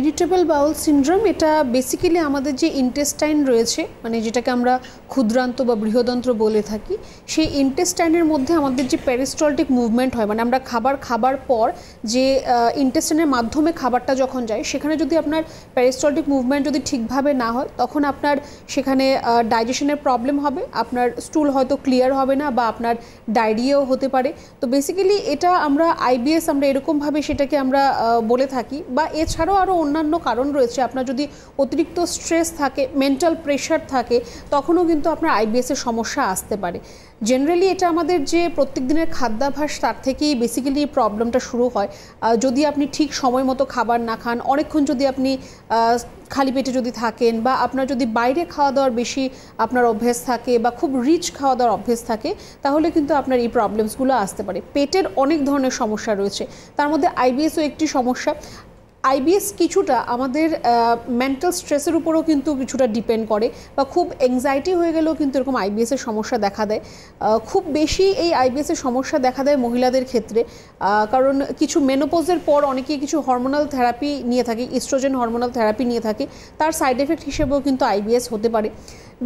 irritable bowel syndrome এটা basically আমাদের যে ইন্টেস্টাইন রয়েছে মানে যেটাকে আমরা ক্ষুদ্রান্ত বা বৃহদন্ত্র বলে থাকি সেই ইন্টেস্টাইনের মধ্যে আমাদের যে প্যারিস্টলটিক মুভমেন্ট হয় মানে আমরা খাবার খাবার পর যে ইন্টেস্টাইনের মাধ্যমে খাবারটা যখন যায় সেখানে যদি আপনার প্যারিস্টলটিক মুভমেন্ট যদি ঠিকভাবে না হয় তখন আপনার সেখানে ডাইজেশনের প্রবলেম হবে আপনার স্টুল হয়তো ক্লিয়ার হবে না বা আপনার ডায়রিয়াও হতে পারে তো বেসিক্যালি এটা আমরা আইবিএস আমরা এরকমভাবে সেটাকে আমরা বলে থাকি বা এছাড়াও আরও অন্যান্য কারণ রয়েছে আপনার যদি অতিরিক্ত স্ট্রেস থাকে মেন্টাল প্রেশার থাকে তখনও কিন্তু আপনার আইবিএসের সমস্যা আসতে পারে জেনারেলি এটা আমাদের যে প্রত্যেক দিনের খাদ্যাভাস তার থেকেই বেসিক্যালি এই প্রবলেমটা শুরু হয় যদি আপনি ঠিক সময় মতো খাবার না খান অনেকক্ষণ যদি আপনি খালি পেটে যদি থাকেন বা আপনার যদি বাইরে খাওয়া দাওয়ার বেশি আপনার অভ্যেস থাকে বা খুব রিচ খাওয়া দাওয়ার অভ্যেস থাকে তাহলে কিন্তু আপনার এই প্রবলেমসগুলো আসতে পারে পেটের অনেক ধরনের সমস্যা রয়েছে তার মধ্যে আইবিএসও একটি সমস্যা আইবিএস কিছুটা আমাদের মেন্টাল স্ট্রেসের উপরও কিন্তু কিছুটা ডিপেন্ড করে বা খুব এংজাইটি হয়ে গেলেও কিন্তু এরকম আইবিএসের সমস্যা দেখা দেয় খুব বেশি এই আইবিএসের সমস্যা দেখা দেয় মহিলাদের ক্ষেত্রে কারণ কিছু মেনোপোজের পর অনেকে কিছু হরমোনাল থেরাপি নিয়ে থাকে ইস্ট্রোজেন হরমোনাল থেরাপি নিয়ে থাকে তার সাইড এফেক্ট হিসেবেও কিন্তু আইবিএস হতে পারে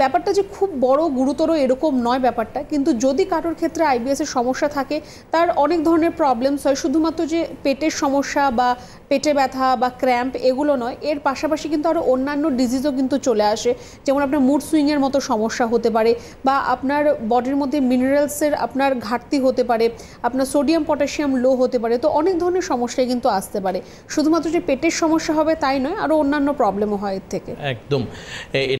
ব্যাপারটা যে খুব বড় গুরুতর এরকম নয় ব্যাপারটা কিন্তু যদি কারোর ক্ষেত্রে আইবিএসের সমস্যা থাকে তার অনেক ধরনের প্রবলেমস হয় শুধুমাত্র যে পেটের সমস্যা বা পেটে ব্যথা বা ক্র্যাম্প এগুলো নয় এর পাশাপাশি কিন্তু আরও অন্যান্য ডিজিজও কিন্তু চলে আসে যেমন আপনার মুড সুইংয়ের মতো সমস্যা হতে পারে বা আপনার বডির মধ্যে মিনারেলসের আপনার ঘাটতি হতে পারে আপনার সোডিয়াম পটাশিয়াম লো হতে পারে তো অনেক ধরনের সমস্যাই কিন্তু আসতে পারে শুধুমাত্র যে পেটের সমস্যা হবে তাই নয় আরও অন্যান্য প্রবলেমও হয় এর থেকে একদম